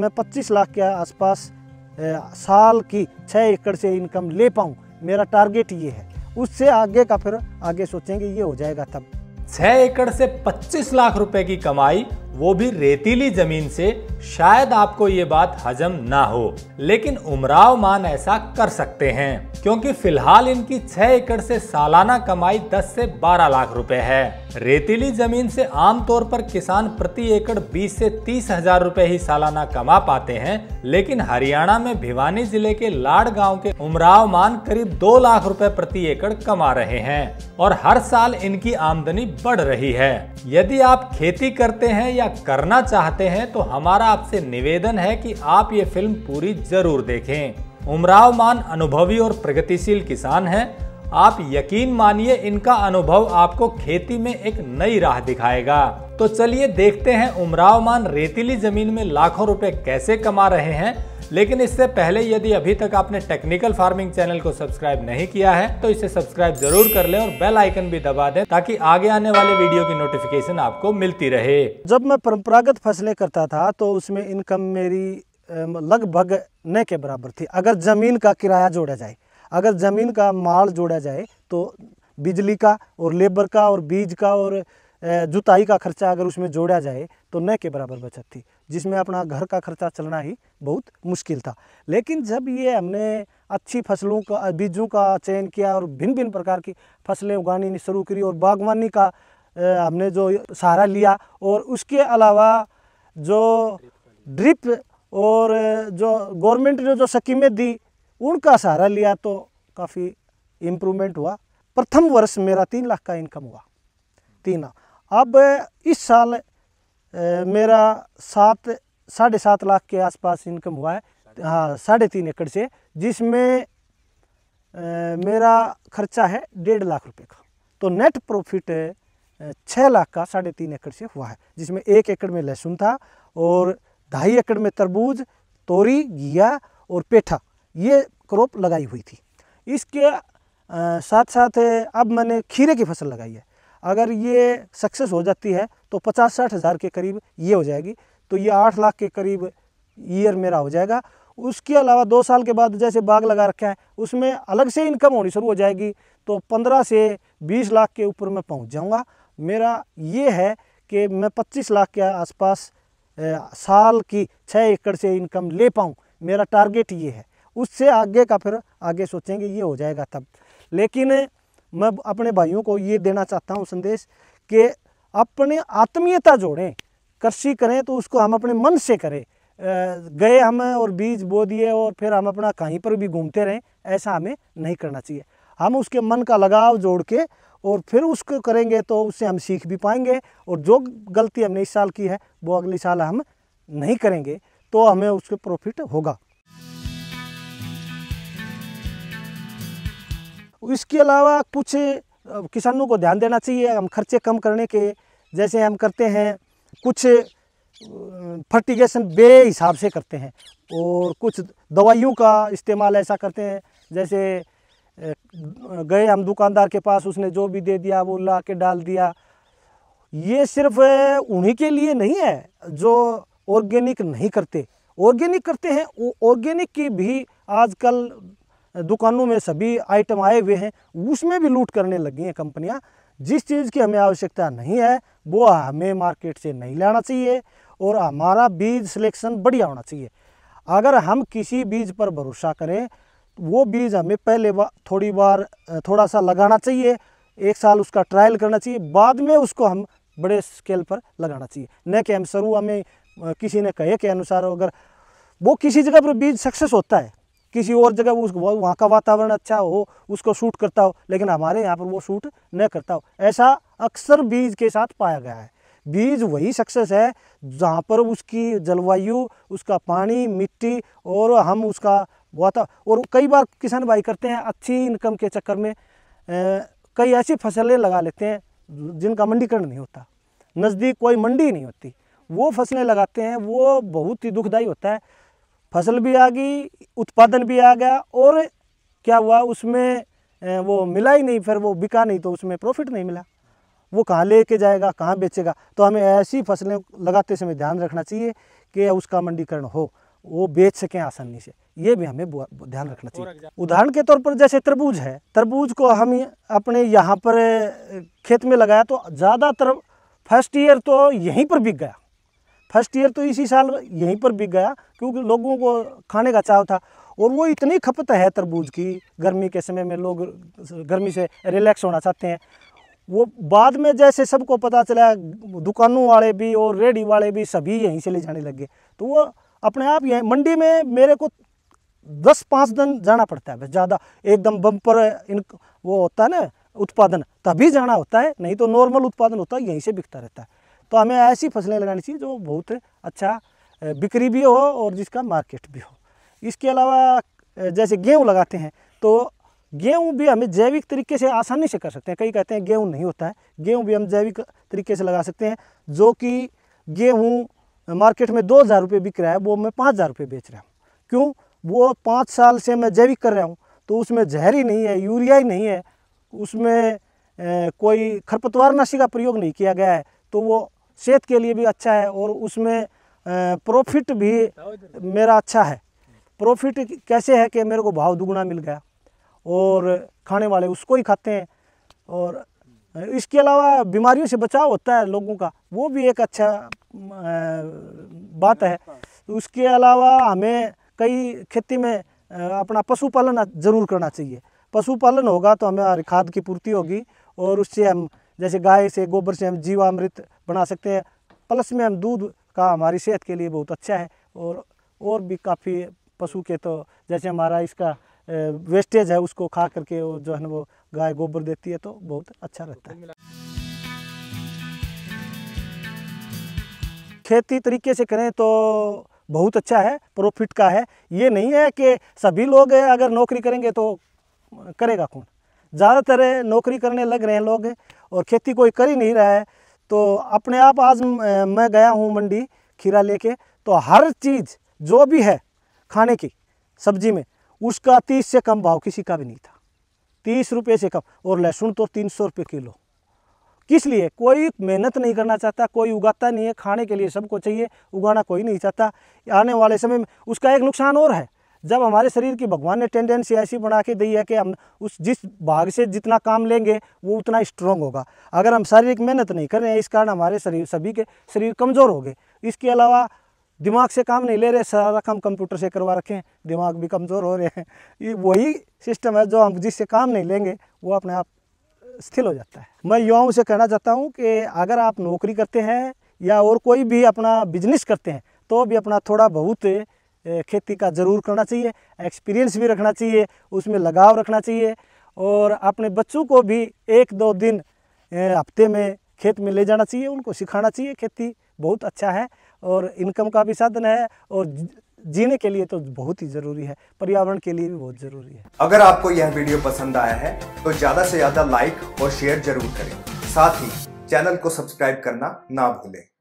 मैं 25 लाख के आसपास साल की छः एकड़ से इनकम ले पाऊँ मेरा टारगेट ये है उससे आगे का फिर आगे सोचेंगे ये हो जाएगा तब छः एकड़ से 25 लाख रुपए की कमाई वो भी रेतीली जमीन से शायद आपको ये बात हजम ना हो लेकिन उमराव मान ऐसा कर सकते हैं क्योंकि फिलहाल इनकी 6 एकड़ से सालाना कमाई 10 से 12 लाख रुपए है रेतीली जमीन से आमतौर पर किसान प्रति एकड़ 20 से तीस हजार रूपए ही सालाना कमा पाते हैं लेकिन हरियाणा में भिवानी जिले के लाड़ गांव के उमराव मान करीब 2 लाख रुपए प्रति एकड़ कमा रहे हैं और हर साल इनकी आमदनी बढ़ रही है यदि आप खेती करते हैं या या करना चाहते हैं तो हमारा आपसे निवेदन है कि आप ये फिल्म पूरी जरूर देखें उमराव मान अनुभवी और प्रगतिशील किसान हैं आप यकीन मानिए इनका अनुभव आपको खेती में एक नई राह दिखाएगा तो चलिए देखते हैं उमराव मान रेतीली जमीन में लाखों रुपए कैसे कमा रहे हैं लेकिन इससे पहले यदि अभी तक आपने टेक्निकल फार्मिंग चैनल को सब्सक्राइब नहीं किया है तो इसे सब्सक्राइब जरूर कर लें और बेल आइकन भी दबा दें ताकि आगे आने वाले वीडियो की नोटिफिकेशन आपको मिलती रहे जब मैं परंपरागत फसलें करता था तो उसमें इनकम मेरी लगभग न के बराबर थी अगर ज़मीन का किराया जोड़ा जाए अगर ज़मीन का माल जोड़ा जाए तो बिजली का और लेबर का और बीज का और जुताई का खर्चा अगर उसमें जोड़ा जाए तो न के बराबर बचत थी जिसमें अपना घर का खर्चा चलना ही बहुत मुश्किल था लेकिन जब ये हमने अच्छी फसलों का बीजों का चयन किया और भिन्न भिन्न प्रकार की फसलें उगानी शुरू करी और बागवानी का हमने जो सहारा लिया और उसके अलावा जो ड्रिप और जो गवर्नमेंट ने जो स्कीमें दी उनका सहारा लिया तो काफ़ी इम्प्रूवमेंट हुआ प्रथम वर्ष मेरा तीन लाख का इनकम हुआ तीन लाख अब इस साल मेरा सात साढ़े सात लाख के आसपास इनकम हुआ है हाँ साढ़े तीन एकड़ से जिसमें मेरा खर्चा है डेढ़ लाख रुपए का तो नेट प्रॉफिट छः लाख का साढ़े तीन एकड़ से हुआ है जिसमें एक एकड़ में लहसुन था और ढाई एकड़ में तरबूज तोरी घिया और पेठा ये क्रॉप लगाई हुई थी इसके साथ साथ अब मैंने खीरे की फसल लगाई है अगर ये सक्सेस हो जाती है तो पचास साठ हज़ार के करीब ये हो जाएगी तो ये आठ लाख के करीब ईयर मेरा हो जाएगा उसके अलावा दो साल के बाद जैसे बाग लगा रखा है उसमें अलग से इनकम होनी शुरू हो जाएगी तो पंद्रह से बीस लाख के ऊपर मैं पहुँच जाऊँगा मेरा ये है कि मैं पच्चीस लाख के आसपास साल की छः एकड़ से इनकम ले पाऊँ मेरा टारगेट ये है उससे आगे का फिर आगे सोचेंगे ये हो जाएगा तब लेकिन मैं अपने भाइयों को ये देना चाहता हूँ संदेश कि अपने आत्मीयता जोड़ें कृषि करें तो उसको हम अपने मन से करें गए हम और बीज बो दिए और फिर हम अपना कहीं पर भी घूमते रहें ऐसा हमें नहीं करना चाहिए हम उसके मन का लगाव जोड़ के और फिर उसको करेंगे तो उससे हम सीख भी पाएंगे और जो गलती हमने इस साल की है वो अगले साल हम नहीं करेंगे तो हमें उसके प्रॉफिट होगा इसके अलावा कुछ किसानों को ध्यान देना चाहिए हम खर्चे कम करने के जैसे हम करते हैं कुछ फर्टिगेशन बे हिसाब से करते हैं और कुछ दवाइयों का इस्तेमाल ऐसा करते हैं जैसे गए हम दुकानदार के पास उसने जो भी दे दिया वो ला के डाल दिया ये सिर्फ उन्हीं के लिए नहीं है जो ऑर्गेनिक नहीं करते ऑर्गेनिक करते हैं वो ऑर्गेनिक की भी आजकल दुकानों में सभी आइटम आए हुए हैं उसमें भी लूट करने लगी हैं कंपनियां जिस चीज़ की हमें आवश्यकता नहीं है वो हमें मार्केट से नहीं लाना चाहिए और हमारा बीज सिलेक्शन बढ़िया होना चाहिए अगर हम किसी बीज पर भरोसा करें वो बीज हमें पहले बार थोड़ी बार थोड़ा सा लगाना चाहिए एक साल उसका ट्रायल करना चाहिए बाद में उसको हम बड़े स्केल पर लगाना चाहिए न कि हम शुरू हमें किसी ने कहे के अनुसार अगर वो किसी जगह पर बीज सक्सेस होता है किसी और जगह वो उसको वहाँ का वातावरण अच्छा हो उसको सूट करता हो लेकिन हमारे यहाँ पर वो सूट न करता हो ऐसा अक्सर बीज के साथ पाया गया है बीज वही सक्सेस है जहाँ पर उसकी जलवायु उसका पानी मिट्टी और हम उसका वाता और कई बार किसान भाई करते हैं अच्छी इनकम के चक्कर में कई ऐसी फसलें लगा लेते हैं जिनका मंडीकरण नहीं होता नज़दीक कोई मंडी नहीं होती वो फसलें लगाते हैं वो बहुत ही दुखदाई होता है फसल भी आ गई उत्पादन भी आ गया और क्या हुआ उसमें वो मिला ही नहीं फिर वो बिका नहीं तो उसमें प्रॉफिट नहीं मिला वो कहाँ ले के जाएगा कहाँ बेचेगा तो हमें ऐसी फसलें लगाते समय ध्यान रखना चाहिए कि उसका मंडीकरण हो वो बेच सकें आसानी से ये भी हमें ध्यान रखना चाहिए उदाहरण के तौर पर जैसे तरबूज है तरबूज को हम अपने यहाँ पर खेत में लगाया तो ज़्यादातर फर्स्ट ईयर तो यहीं पर बिक गया फर्स्ट ईयर तो इसी साल यहीं पर बिक गया क्योंकि लोगों को खाने का चाव था और वो इतनी खपत है तरबूज की गर्मी के समय में लोग गर्मी से रिलैक्स होना चाहते हैं वो बाद में जैसे सबको पता चला दुकानों वाले भी और रेडी वाले भी सभी यहीं से ले जाने लगे तो वो अपने आप यहीं मंडी में मेरे को दस पाँच दिन जाना पड़ता है बस ज़्यादा एकदम बम्पर इन वो होता है ना उत्पादन तभी जाना होता है नहीं तो नॉर्मल उत्पादन होता है यहीं से बिकता रहता है तो हमें ऐसी फसलें लगानी चाहिए जो बहुत अच्छा बिक्री भी हो और जिसका मार्केट भी हो इसके अलावा जैसे गेहूँ लगाते हैं तो गेहूँ भी हमें जैविक तरीके से आसानी से कर सकते हैं कई कहते हैं गेहूँ नहीं होता है गेहूँ भी हम जैविक तरीके से लगा सकते हैं जो कि गेहूँ मार्केट में दो हज़ार रुपये बिक रहा है वो मैं पाँच हज़ार रुपये बेच रहा हूँ क्यों वो पाँच साल से मैं जैविक कर रहा हूँ तो उसमें जहर ही नहीं है यूरिया ही नहीं है उसमें कोई खरपतवार नाशी का प्रयोग नहीं किया गया है तो वो सेहत के लिए भी अच्छा है और उसमें प्रॉफिट भी मेरा अच्छा है प्रॉफिट कैसे है कि मेरे को भाव दुगुना मिल गया और खाने वाले उसको ही खाते हैं और इसके अलावा बीमारियों से बचाव होता है लोगों का वो भी एक अच्छा बात है उसके अलावा हमें कई खेती में अपना पशुपालन जरूर करना चाहिए पशुपालन होगा तो हमें खाद की पूर्ति होगी और उससे हम जैसे गाय से गोबर से हम जीवामृत बना सकते हैं प्लस में हम दूध का हमारी सेहत के लिए बहुत अच्छा है और और भी काफ़ी पशु के तो जैसे हमारा इसका वेस्टेज है उसको खा करके जो है वो गाय गोबर देती है तो बहुत अच्छा रहता है खेती तरीके से करें तो बहुत अच्छा है प्रॉफिट का है ये नहीं है कि सभी लोग अगर नौकरी करेंगे तो करेगा कौन ज़्यादातर नौकरी करने लग रहे हैं लोग और खेती कोई कर ही नहीं रहा है तो अपने आप आज मैं गया हूँ मंडी खीरा लेके तो हर चीज़ जो भी है खाने की सब्जी में उसका तीस से कम भाव किसी का भी नहीं था तीस रुपये से कम और लहसुन तो तीन सौ रुपये किलो किस लिए कोई मेहनत नहीं करना चाहता कोई उगाता नहीं है खाने के लिए सबको चाहिए उगाना कोई नहीं चाहता आने वाले समय में उसका एक नुकसान और है जब हमारे शरीर की भगवान ने टेंडेंसी ऐसी बना के दी है कि हम उस जिस भाग से जितना काम लेंगे वो उतना स्ट्रॉन्ग होगा अगर हम शारीरिक मेहनत नहीं कर रहे हैं इस कारण हमारे शरीर सभी के शरीर कमज़ोर हो गए इसके अलावा दिमाग से काम नहीं ले रहे सारा काम कंप्यूटर से करवा रखे हैं दिमाग भी कमज़ोर हो रहे हैं ये वही सिस्टम है जो हम जिससे काम नहीं लेंगे वो अपने आप स्थिर हो जाता है मैं युवाओं से कहना चाहता हूँ कि अगर आप नौकरी करते हैं या और कोई भी अपना बिजनेस करते हैं तो भी अपना थोड़ा बहुत खेती का ज़रूर करना चाहिए एक्सपीरियंस भी रखना चाहिए उसमें लगाव रखना चाहिए और अपने बच्चों को भी एक दो दिन हफ्ते में खेत में ले जाना चाहिए उनको सिखाना चाहिए खेती बहुत अच्छा है और इनकम का भी साधन है और जीने के लिए तो बहुत ही जरूरी है पर्यावरण के लिए भी बहुत जरूरी है अगर आपको यह वीडियो पसंद आया है तो ज्यादा से ज्यादा लाइक और शेयर जरूर करें साथ ही चैनल को सब्सक्राइब करना ना भूलें